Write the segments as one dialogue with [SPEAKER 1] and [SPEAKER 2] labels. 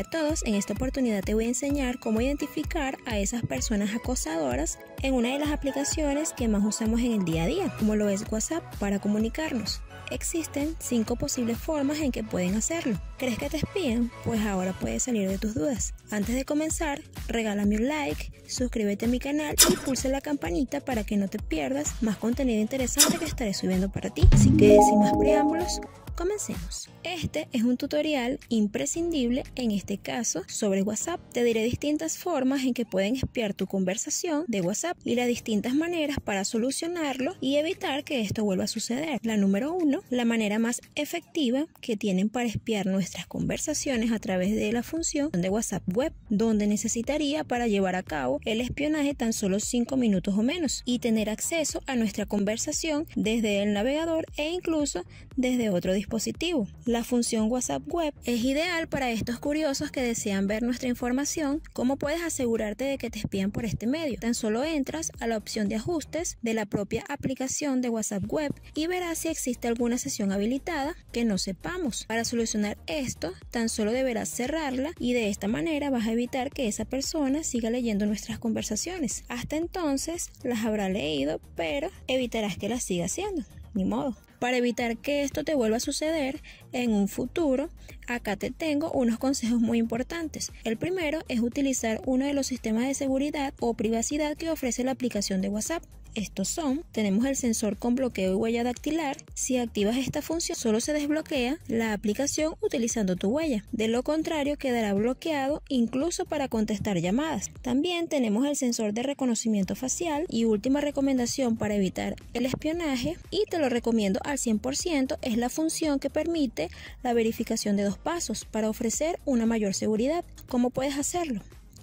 [SPEAKER 1] a todos, en esta oportunidad te voy a enseñar cómo identificar a esas personas acosadoras en una de las aplicaciones que más usamos en el día a día, como lo es WhatsApp, para comunicarnos. Existen cinco posibles formas en que pueden hacerlo. ¿Crees que te espían? Pues ahora puedes salir de tus dudas. Antes de comenzar, regálame un like, suscríbete a mi canal y pulse la campanita para que no te pierdas más contenido interesante que estaré subiendo para ti. Así que sin más preámbulos, Comencemos. Este es un tutorial imprescindible en este caso sobre WhatsApp. Te diré distintas formas en que pueden espiar tu conversación de WhatsApp y las distintas maneras para solucionarlo y evitar que esto vuelva a suceder. La número uno, la manera más efectiva que tienen para espiar nuestras conversaciones a través de la función de WhatsApp web, donde necesitaría para llevar a cabo el espionaje tan solo 5 minutos o menos y tener acceso a nuestra conversación desde el navegador e incluso desde otro dispositivo positivo La función WhatsApp Web es ideal para estos curiosos que desean ver nuestra información. ¿Cómo puedes asegurarte de que te espían por este medio? Tan solo entras a la opción de ajustes de la propia aplicación de WhatsApp Web y verás si existe alguna sesión habilitada que no sepamos. Para solucionar esto, tan solo deberás cerrarla y de esta manera vas a evitar que esa persona siga leyendo nuestras conversaciones. Hasta entonces las habrá leído, pero evitarás que las siga haciendo ni modo. Para evitar que esto te vuelva a suceder en un futuro, acá te tengo unos consejos muy importantes. El primero es utilizar uno de los sistemas de seguridad o privacidad que ofrece la aplicación de WhatsApp. Estos son, tenemos el sensor con bloqueo y huella dactilar. Si activas esta función, solo se desbloquea la aplicación utilizando tu huella. De lo contrario, quedará bloqueado incluso para contestar llamadas. También tenemos el sensor de reconocimiento facial y última recomendación para evitar el espionaje y te lo recomiendo al 100% es la función que permite la verificación de dos pasos para ofrecer una mayor seguridad. ¿Cómo puedes hacerlo?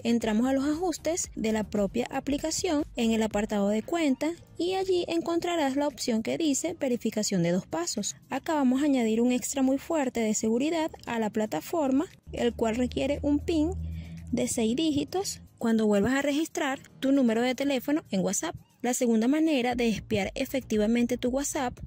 [SPEAKER 1] entramos a los ajustes de la propia aplicación en el apartado de cuenta y allí encontrarás la opción que dice verificación de dos pasos. Acá vamos a añadir un extra muy fuerte de seguridad a la plataforma, el cual requiere un PIN de 6 dígitos cuando vuelvas a registrar tu número de teléfono en WhatsApp. La segunda manera de espiar efectivamente tu WhatsApp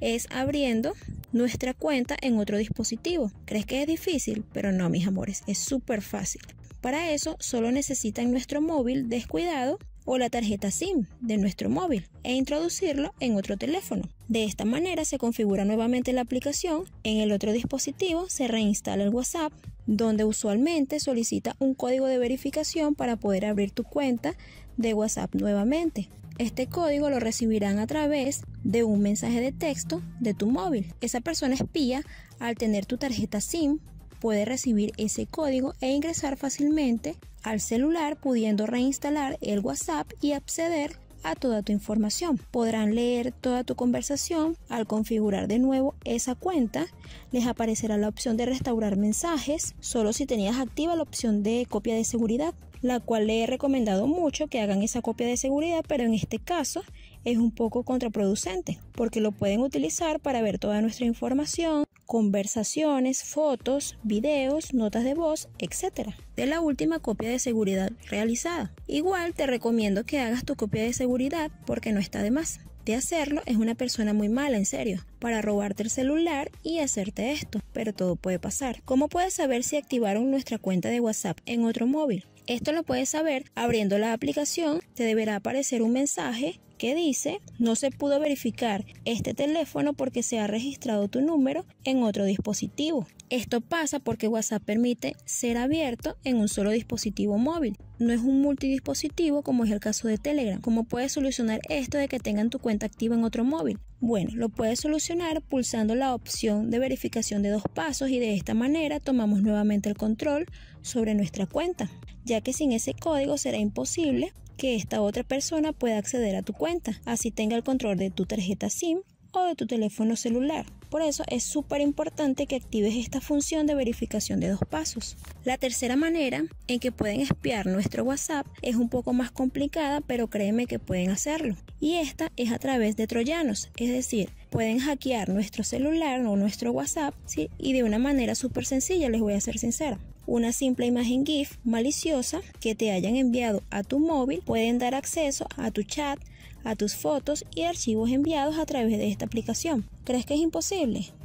[SPEAKER 1] es abriendo nuestra cuenta en otro dispositivo. ¿Crees que es difícil? Pero no, mis amores, es súper fácil. Para eso solo necesitan nuestro móvil descuidado o la tarjeta SIM de nuestro móvil e introducirlo en otro teléfono. De esta manera se configura nuevamente la aplicación, en el otro dispositivo se reinstala el WhatsApp, donde usualmente solicita un código de verificación para poder abrir tu cuenta de WhatsApp nuevamente. Este código lo recibirán a través de un mensaje de texto de tu móvil. Esa persona espía al tener tu tarjeta SIM puede recibir ese código e ingresar fácilmente al celular pudiendo reinstalar el WhatsApp y acceder a toda tu información. Podrán leer toda tu conversación. Al configurar de nuevo esa cuenta, les aparecerá la opción de restaurar mensajes, solo si tenías activa la opción de copia de seguridad, la cual le he recomendado mucho que hagan esa copia de seguridad, pero en este caso es un poco contraproducente, porque lo pueden utilizar para ver toda nuestra información, conversaciones, fotos, videos, notas de voz, etc. De la última copia de seguridad realizada. Igual te recomiendo que hagas tu copia de seguridad porque no está de más. De hacerlo es una persona muy mala, en serio, para robarte el celular y hacerte esto, pero todo puede pasar. ¿Cómo puedes saber si activaron nuestra cuenta de WhatsApp en otro móvil? Esto lo puedes saber abriendo la aplicación, te deberá aparecer un mensaje que dice no se pudo verificar este teléfono porque se ha registrado tu número en otro dispositivo. Esto pasa porque WhatsApp permite ser abierto en un solo dispositivo móvil. No es un multidispositivo como es el caso de Telegram. ¿Cómo puedes solucionar esto de que tengan tu cuenta activa en otro móvil? Bueno, lo puedes solucionar pulsando la opción de verificación de dos pasos y de esta manera tomamos nuevamente el control sobre nuestra cuenta, ya que sin ese código será imposible que esta otra persona pueda acceder a tu cuenta, así tenga el control de tu tarjeta SIM o de tu teléfono celular. Por eso es súper importante que actives esta función de verificación de dos pasos. La tercera manera en que pueden espiar nuestro WhatsApp es un poco más complicada, pero créeme que pueden hacerlo. Y esta es a través de troyanos, es decir, pueden hackear nuestro celular o nuestro WhatsApp ¿sí? y de una manera súper sencilla, les voy a ser sincera. Una simple imagen GIF maliciosa que te hayan enviado a tu móvil pueden dar acceso a tu chat, a tus fotos y archivos enviados a través de esta aplicación. ¿Crees que es imposible?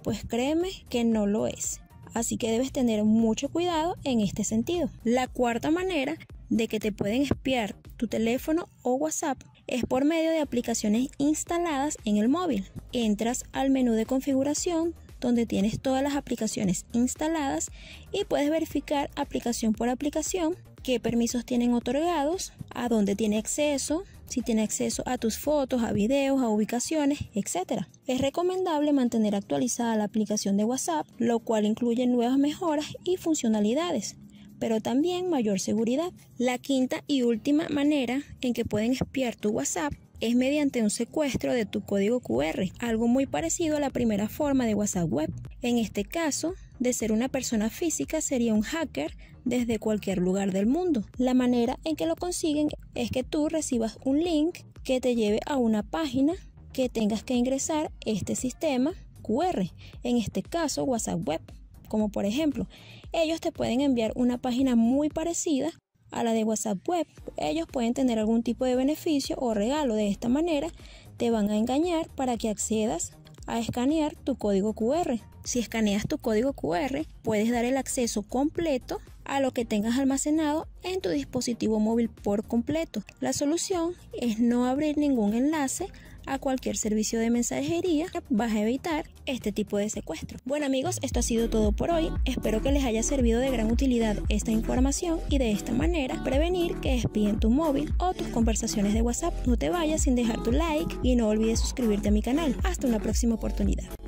[SPEAKER 1] Pues créeme que no lo es. Así que debes tener mucho cuidado en este sentido. La cuarta manera de que te pueden espiar tu teléfono o WhatsApp es por medio de aplicaciones instaladas en el móvil. Entras al menú de configuración donde tienes todas las aplicaciones instaladas y puedes verificar aplicación por aplicación qué permisos tienen otorgados, a dónde tiene acceso, si tiene acceso a tus fotos, a videos, a ubicaciones, etc. Es recomendable mantener actualizada la aplicación de WhatsApp, lo cual incluye nuevas mejoras y funcionalidades pero también mayor seguridad. La quinta y última manera en que pueden espiar tu WhatsApp es mediante un secuestro de tu código QR, algo muy parecido a la primera forma de WhatsApp web. En este caso, de ser una persona física sería un hacker desde cualquier lugar del mundo. La manera en que lo consiguen es que tú recibas un link que te lleve a una página que tengas que ingresar este sistema QR, en este caso WhatsApp Web, como por ejemplo, ellos te pueden enviar una página muy parecida a la de WhatsApp Web. Ellos pueden tener algún tipo de beneficio o regalo de esta manera, te van a engañar para que accedas a escanear tu código QR. Si escaneas tu código QR, puedes dar el acceso completo a lo que tengas almacenado en tu dispositivo móvil por completo. La solución es no abrir ningún enlace a cualquier servicio de mensajería, vas a evitar este tipo de secuestro. Bueno amigos, esto ha sido todo por hoy. Espero que les haya servido de gran utilidad esta información y de esta manera prevenir que espíen tu móvil o tus conversaciones de WhatsApp. No te vayas sin dejar tu like y no olvides suscribirte a mi canal. Hasta una próxima oportunidad.